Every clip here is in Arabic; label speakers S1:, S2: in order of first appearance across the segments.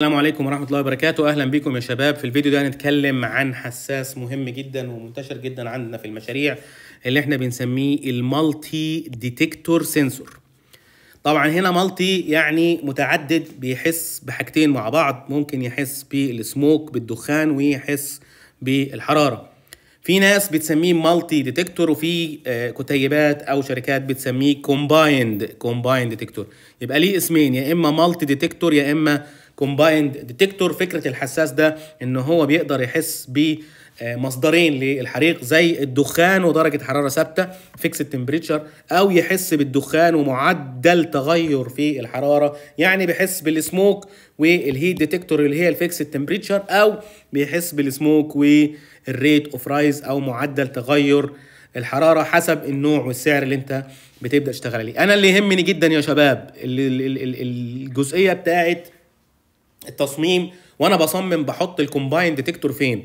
S1: السلام عليكم ورحمة الله وبركاته أهلا بكم يا شباب في الفيديو ده هنتكلم عن حساس مهم جدا ومنتشر جدا عندنا في المشاريع اللي احنا بنسميه المالتي ديتكتور سنسور طبعا هنا مالتي يعني متعدد بيحس بحاجتين مع بعض ممكن يحس بالسموك بالدخان ويحس بالحرارة في ناس بتسميه مالتي ديتكتور وفي آه، كتيبات او شركات بتسميه كومبايند كومبايند ديتكتور يبقى ليه اسمين يا اما مالتي ديتكتور يا اما كومبايند ديتكتور فكره الحساس ده ان هو بيقدر يحس ب مصدرين للحريق زي الدخان ودرجة حرارة ثابتة فيكس تمبريتشر أو يحس بالدخان ومعدل تغير في الحرارة يعني بيحس بالسموك والهيت ديتكتور اللي هي الفيكس تمبريتشر أو بيحس بالسموك و الريت اوف رايز او معدل تغير الحراره حسب النوع والسعر اللي انت بتبدا تشتغل عليه انا اللي يهمني جدا يا شباب الجزئيه بتاعت التصميم وانا بصمم بحط الكومباين ديتكتور فين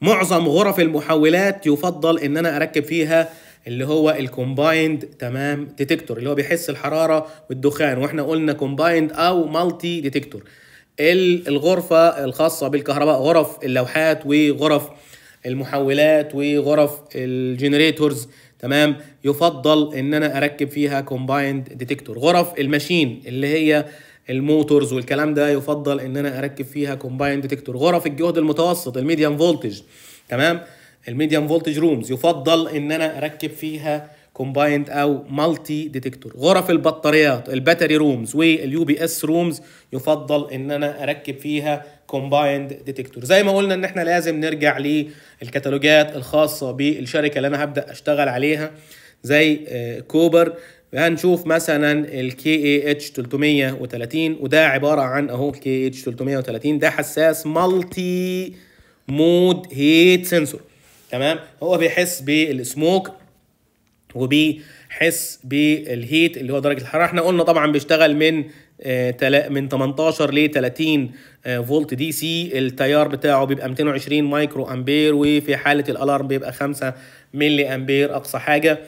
S1: معظم غرف المحولات يفضل ان انا اركب فيها اللي هو الكومبايند تمام ديتكتور اللي هو بيحس الحراره والدخان واحنا قلنا كومبايند او مالتي ديتكتور الغرفه الخاصه بالكهرباء غرف اللوحات وغرف المحولات وغرف الجنريتورز تمام يفضل ان انا اركب فيها كومبايند ديتكتور غرف الماشين اللي هي الموتورز والكلام ده يفضل ان انا اركب فيها كومبايند ديتكتور غرف الجهد المتوسط الميديم فولتج تمام الميديم فولتج رومز يفضل ان انا اركب فيها كومبايند او مالتي ديتكتور غرف البطاريات الباتري رومز واليو بي اس رومز يفضل ان انا اركب فيها كومبايند ديتكتور زي ما قلنا ان احنا لازم نرجع للكتالوجات الخاصه بالشركه اللي انا هبدا اشتغل عليها زي آه، كوبر هنشوف مثلا الكي اي اتش 330 وده عباره عن اهو الكي اتش 330 ده حساس مالتي مود هيت سنسور تمام هو بيحس بالسموك وبيحس بالهيت اللي هو درجه الحراره احنا قلنا طبعا بيشتغل من آه، من 18 ل 30 آه، فولت دي سي التيار بتاعه بيبقى 220 مايكرو امبير وفي حاله الالارم بيبقى 5 ملي امبير اقصى حاجه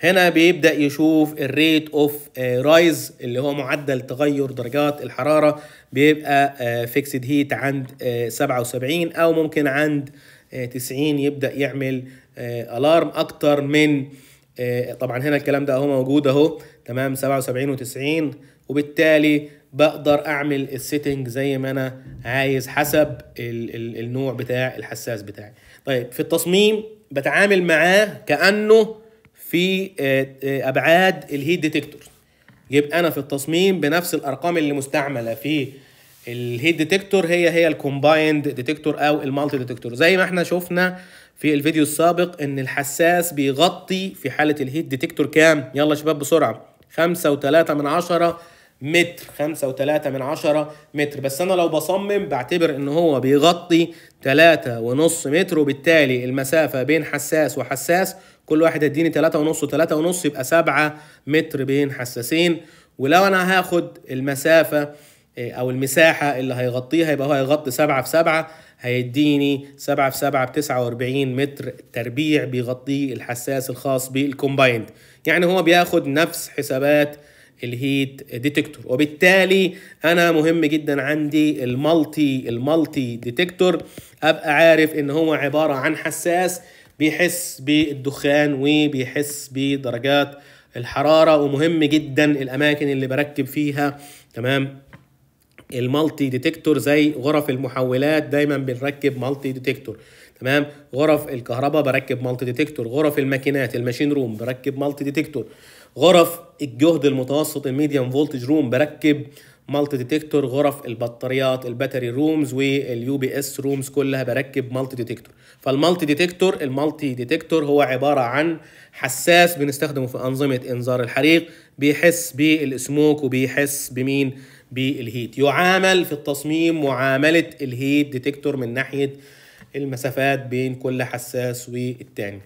S1: هنا بيبدا يشوف الريت اوف رايز اللي هو معدل تغير درجات الحراره بيبقى فيكسد آه، هيت عند 77 او ممكن عند 90 يبدا يعمل الارم اكتر من آه، طبعا هنا الكلام ده اهو موجود اهو تمام 77 و90 وبالتالي بقدر اعمل السيتنج زي ما انا عايز حسب الـ الـ النوع بتاع الحساس بتاعي طيب في التصميم بتعامل معاه كانه في آه، آه، ابعاد الهيت ديتكتور يبقى انا في التصميم بنفس الارقام اللي مستعمله في الهيت ديتكتور هي هي الكومبايند ديتكتور او المالتي ديتكتور زي ما احنا شفنا في الفيديو السابق ان الحساس بيغطي في حاله الهيت ديتكتور كام يلا يا شباب بسرعه خمسة و من عشرة متر خمسة و من عشرة متر بس انا لو بصمم بعتبر ان هو بيغطي 3 ونص متر وبالتالي المسافه بين حساس وحساس كل واحد هيديني 3 ونص و ونص يبقى 7 متر بين حساسين ولو انا هاخد المسافه إيه، او المساحه اللي هيغطيها يبقى هو هيغطي 7 في 7 هيديني 7 في 7 ب 49 متر تربيع بيغطيه الحساس الخاص بالكومبايند يعني هو بياخد نفس حسابات الهيت ديتكتور وبالتالي انا مهم جدا عندي المالتي المالتي ديتكتور ابقى عارف ان هو عباره عن حساس بيحس بالدخان وبيحس بدرجات الحراره ومهم جدا الاماكن اللي بركب فيها تمام المالتي ديتكتور زي غرف المحولات دايما بنركب مالتي ديتكتور تمام غرف الكهرباء بركب مالتي ديتكتور غرف الماكينات الماشين روم بركب مالتي ديتكتور غرف الجهد المتوسط الميديوم فولتج روم بركب مالتي ديتكتور غرف البطاريات الباتري رومز واليو بي اس رومز كلها بركب مالتي ديتكتور فالمالتي ديتكتور المالتي ديتكتور هو عباره عن حساس بنستخدمه في انظمه انذار الحريق بيحس بالسموك وبيحس بمين بالهيت يعامل في التصميم معامله الهيت ديتكتور من ناحيه المسافات بين كل حساس والتاني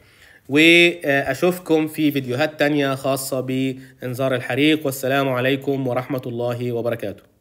S1: واشوفكم في فيديوهات تانية خاصه بانذار الحريق والسلام عليكم ورحمه الله وبركاته